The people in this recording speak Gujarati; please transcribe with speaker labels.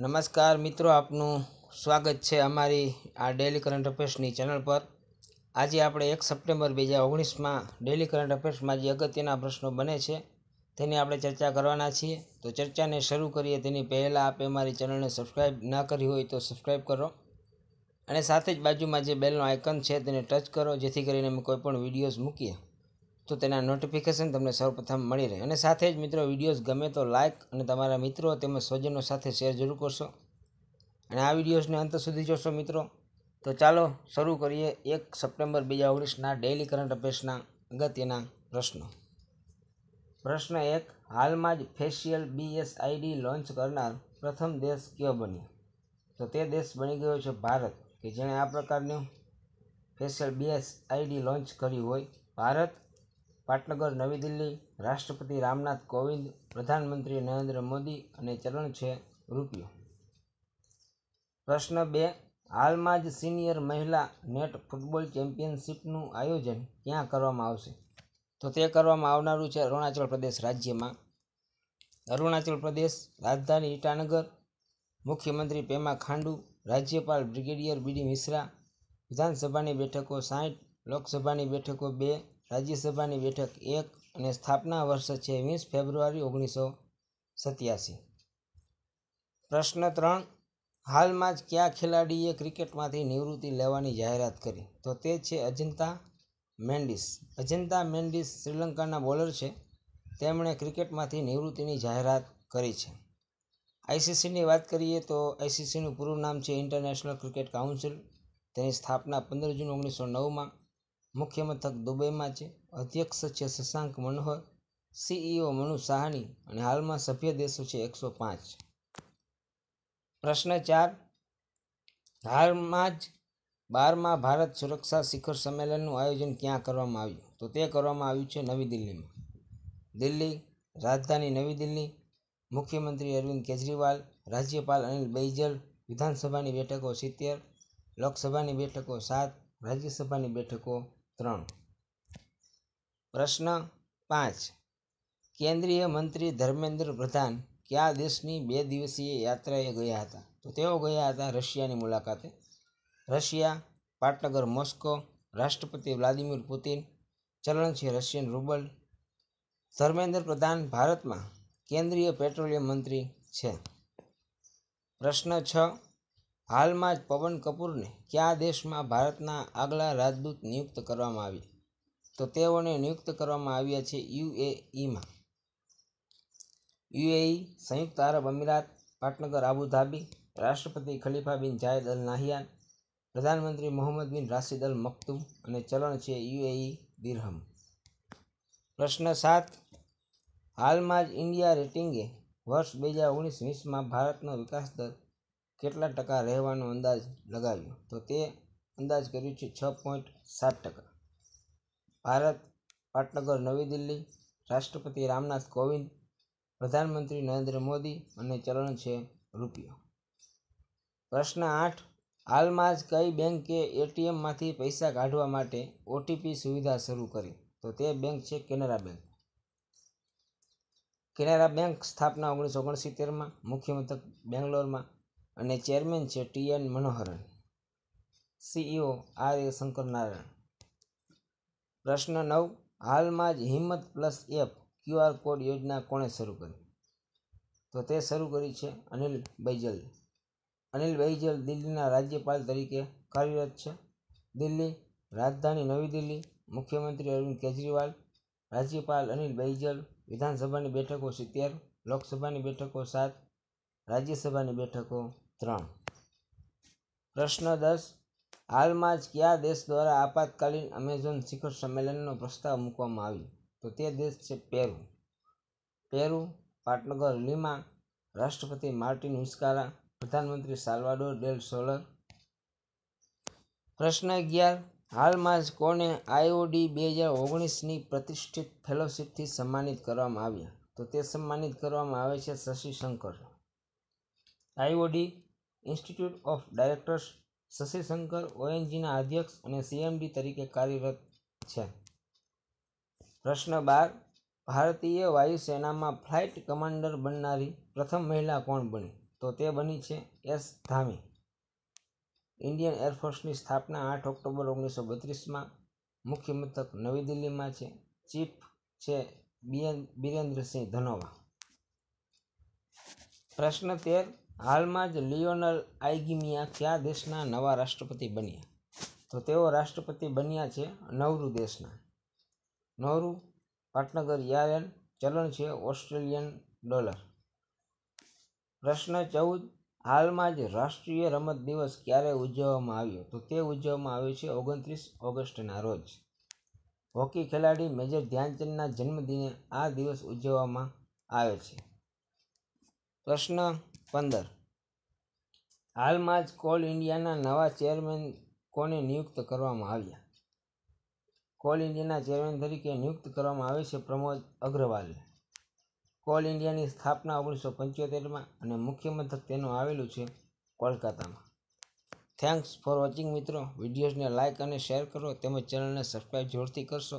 Speaker 1: નમસ્કાર મિત્રો આપનું સ્વાગત છે અમારી આ ડેલી કરંટ અફેર્સની ચેનલ પર આજે આપણે એક સપ્ટેમ્બર બે હજાર ઓગણીસમાં ડેલી કરંટ અફેર્સમાં જે અગત્યના પ્રશ્નો બને છે તેની આપણે ચર્ચા કરવાના છીએ તો ચર્ચાને શરૂ કરીએ તેની પહેલાં આપે અમારી ચેનલને સબસ્ક્રાઈબ ના કરી હોય તો સબસ્ક્રાઈબ કરો અને સાથે જ બાજુમાં જે બેલનો આઇકન છે તેને ટચ કરો જેથી કરીને અમે કોઈપણ વિડીયોઝ મૂકીએ તો તેના નોટિફિકેશન તમને સૌપ્રથમ મળી રહે અને સાથે જ મિત્રો વિડીયોઝ ગમે તો લાઇક અને તમારા મિત્રો તેમજ સ્વજનો સાથે શેર જરૂર કરશો અને આ વિડીયોઝને અંત સુધી જોશો મિત્રો તો ચાલો શરૂ કરીએ એક સપ્ટેમ્બર બે હજાર ઓગણીસના ડેઇલી કરંટ અફેર્સના અગત્યના પ્રશ્નો પ્રશ્ન એક હાલમાં જ ફેશિયલ બીએસઆઈડી લોન્ચ કરનાર પ્રથમ દેશ કયો બન્યો તો તે દેશ બની ગયો છે ભારત કે જેણે આ પ્રકારનું ફેશિયલ બીએસઆઈડી લોન્ચ કરી હોય ભારત પાટનગર નવી દિલ્હી રાષ્ટ્રપતિ રામનાથ કોવિંદ પ્રધાનમંત્રી નરેન્દ્ર મોદી અને ચરણ છે રૂપિયો પ્રશ્ન બે હાલમાં જ સિનિયર મહિલા નેટ ફૂટબોલ ચેમ્પિયનશિપનું આયોજન ક્યાં કરવામાં આવશે તો તે કરવામાં આવનારું છે અરુણાચલ પ્રદેશ રાજ્યમાં અરુણાચલ પ્રદેશ રાજધાની ઈટાનગર મુખ્યમંત્રી પેમા ખાંડુ રાજ્યપાલ બ્રિગેડિયર બીડી મિશ્રા વિધાનસભાની બેઠકો સાઠ લોકસભાની બેઠકો બે રાજ્યસભાની બેઠક એક અને સ્થાપના વર્ષ છે વીસ ફેબ્રુઆરી ઓગણીસો સત્યાસી પ્રશ્ન ત્રણ હાલમાં જ કયા ખેલાડીએ ક્રિકેટમાંથી નિવૃત્તિ લેવાની જાહેરાત કરી તો તે છે અજંતા મેન્ડિસ અજંતા મેન્ડિસ શ્રીલંકાના બોલર છે તેમણે ક્રિકેટમાંથી નિવૃત્તિની જાહેરાત કરી છે આઈસીસીની વાત કરીએ તો આઈસીસીનું પૂરું નામ છે ઇન્ટરનેશનલ ક્રિકેટ કાઉન્સિલ તેની સ્થાપના પંદર જૂન ઓગણીસો નવમાં મુખ્ય મથક દુબઈમાં છે અધ્યક્ષ છે શશાંક મનોહર સીઈઓ મનુ સાહાની અને હાલમાં સભ્ય દેશો છે એકસો પાંચ પ્રશ્ન ચાર હાલમાં જ બારમાં ભારત સુરક્ષા શિખર સંમેલનનું આયોજન ક્યાં કરવામાં આવ્યું તો તે કરવામાં આવ્યું છે નવી દિલ્હીમાં દિલ્હી રાજધાની નવી દિલ્હી મુખ્યમંત્રી અરવિંદ કેજરીવાલ રાજ્યપાલ અનિલ બૈજલ વિધાનસભાની બેઠકો સિત્તેર લોકસભાની બેઠકો સાત રાજ્યસભાની બેઠકો ત્રણ પ્રશ્ન પાંચ કેન્દ્રીય મંત્રી ધર્મેન્દ્ર પ્રધાન કયા દેશની બે દિવસીય યાત્રાએ ગયા હતા તો તેઓ ગયા હતા રશિયાની મુલાકાતે રશિયા પાટનગર મોસ્કો રાષ્ટ્રપતિ વ્લાદિમીર પુતિન ચલણ છે રશિયન રૂબલ ધર્મેન્દ્ર પ્રધાન ભારતમાં કેન્દ્રીય પેટ્રોલિયમ મંત્રી છે પ્રશ્ન છ હાલમાં જ પવન કપૂરને કયા દેશમાં ભારતના આગલા રાજદૂત નિયુક્ત કરવામાં આવ્યા તો તેઓને નિયુક્ત કરવામાં આવ્યા છે યુએઈમાં યુએઈ સંયુક્ત આરબ અમીરાત પાટનગર આબુધાબી રાષ્ટ્રપતિ ખલીફા બિન જાયદ અલ નાહિયાન પ્રધાનમંત્રી મોહમ્મદ બિન રાશિદ અલ મક્તુમ અને ચલણ છે યુએઈ દિરહમ પ્રશ્ન સાત હાલમાં જ ઇન્ડિયા રેટિંગે વર્ષ બે હજાર ઓગણીસ વીસમાં ભારતનો વિકાસ દર કેટલા ટકા રહેવાનો અંદાજ લગાવ્યો તો તે અંદાજ કર્યું છે છ પોઈન્ટ સાત ટકા ભારત પાટનગર નવી દિલ્હી રાષ્ટ્રપતિ રામનાથ કોવિંદ પ્રધાનમંત્રી નરેન્દ્ર મોદી અને ચલણ છે રૂપિયો પ્રશ્ન આઠ હાલમાં જ કઈ બેંકે એટીએમમાંથી પૈસા કાઢવા માટે ઓટીપી સુવિધા શરૂ કરી તો તે બેંક છે કેનેરા બેંક કેનેરા બેંક સ્થાપના ઓગણીસો ઓગણસિત્તેરમાં મુખ્ય મથક બેંગ્લોરમાં અને ચેરમેન છે T N Manoharan CEO R A Shankar Narayan પ્રશ્ન નવ હાલમાં જ હિંમત પ્લસ એપ ક્યુઆર કોડ યોજના કોણે શરૂ કરી તો તે શરૂ કરી છે અનિલ બૈજલ અનિલ બૈજલ દિલ્હીના રાજ્યપાલ તરીકે કાર્યરત છે દિલ્હી રાજધાની નવી દિલ્હી મુખ્યમંત્રી અરવિંદ કેજરીવાલ રાજ્યપાલ અનિલ બૈજલ વિધાનસભાની બેઠકો સિત્તેર લોકસભાની બેઠકો સાત રાજ્યસભાની બેઠકો ત્રણ પ્રશ્ન દસ હાલમાં જ કયા દેશ દ્વારા આપાતકાલીન અમેઝોન શિખર સંમેલનનો પ્રસ્તાવ મૂકવામાં આવ્યો તો તે દેશ છે પેરુ પેરુ પાટનગર લીમા રાષ્ટ્રપતિ માર્ટિન હુસ્કારા પ્રધાનમંત્રી સાલ્વાડોર ડેલ સોલર પ્રશ્ન અગિયાર હાલમાં જ કોને આઈઓડી બે હજાર ઓગણીસની પ્રતિષ્ઠિત ફેલોશિપથી સન્માનિત કરવામાં આવ્યા તો તે સન્માનિત કરવામાં આવે છે Shashi Shankar IOD institute of directors Shashishankar ઓએનજીના અધ્યક્ષ અને સીએમડી તરીકે કાર્યરત છે પ્રશ્ન બાર ભારતીય વાયુસેનામાં ફ્લાઇટ કમાન્ડર બનનારી પ્રથમ મહિલા કોણ બની તો તે બની છે એસ ધામી ઇન્ડિયન એરફોર્સની સ્થાપના આઠ ઓક્ટોબર ઓગણીસો બત્રીસમાં મુખ્ય મથક નવી દિલ્હીમાં છે ચીફ છે બીએન બીરેન્દ્રસિંહ ધનોવા પ્રશ્ન તેર હાલમાં જ લિયોનલ આઇગિમિયા કયા દેશના નવા રાષ્ટ્રપતિ બન્યા તો તેઓ રાષ્ટ્રપતિ બન્યા છે નવરુ દેશના નવરુ પાટનગર યારેલ ચલણ છે ઓસ્ટ્રેલિયન ડોલર પ્રશ્ન ચૌદ હાલમાં જ રાષ્ટ્રીય રમત દિવસ ક્યારે ઉજવવામાં આવ્યો તો તે ઉજવવામાં આવ્યો છે ઓગણત્રીસ ઓગસ્ટના રોજ હોકી ખેલાડી મેજર ધ્યાનચંદના જન્મદિને આ દિવસ ઉજવવામાં આવે છે પ્રશ્ન પંદર હાલમાં જ કોલ ઇન્ડિયાના નવા ચેરમેન કોને નિયુક્ત કરવામાં આવ્યા કોલ ઇન્ડિયાના ચેરમેન તરીકે નિયુક્ત કરવામાં આવે છે પ્રમોદ અગ્રવાલને કોલ ઇન્ડિયાની સ્થાપના ઓગણીસો પંચોતેરમાં અને મુખ્ય મથક તેનું આવેલું છે કોલકાતામાં થેન્ક્સ ફોર વોચિંગ મિત્રો વિડીયોઝને લાઇક અને શેર કરો તેમજ ચેનલને સબસ્ક્રાઈબ જોરથી કરશો